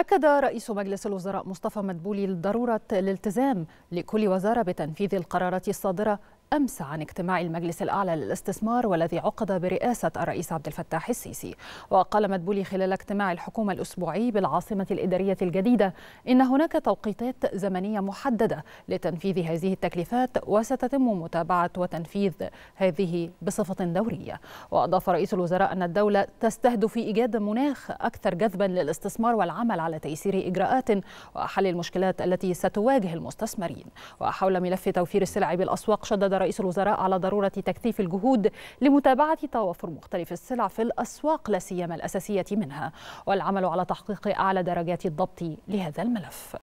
أكد رئيس مجلس الوزراء مصطفى مدبولي ضرورة الالتزام لكل وزارة بتنفيذ القرارات الصادرة أمس عن اجتماع المجلس الأعلى للاستثمار والذي عقد برئاسة الرئيس عبد الفتاح السيسي وقال مدبولي خلال اجتماع الحكومة الأسبوعي بالعاصمة الإدارية الجديدة إن هناك توقيتات زمنية محددة لتنفيذ هذه التكليفات وستتم متابعة وتنفيذ هذه بصفة دورية وأضاف رئيس الوزراء أن الدولة تستهدف إيجاد مناخ أكثر جذبا للاستثمار والعمل على تيسير إجراءات وحل المشكلات التي ستواجه المستثمرين وحول ملف توفير السلع بالأسواق شدد رئيس الوزراء على ضرورة تكثيف الجهود لمتابعة توافر مختلف السلع في الأسواق لا سيما الأساسية منها والعمل على تحقيق أعلى درجات الضبط لهذا الملف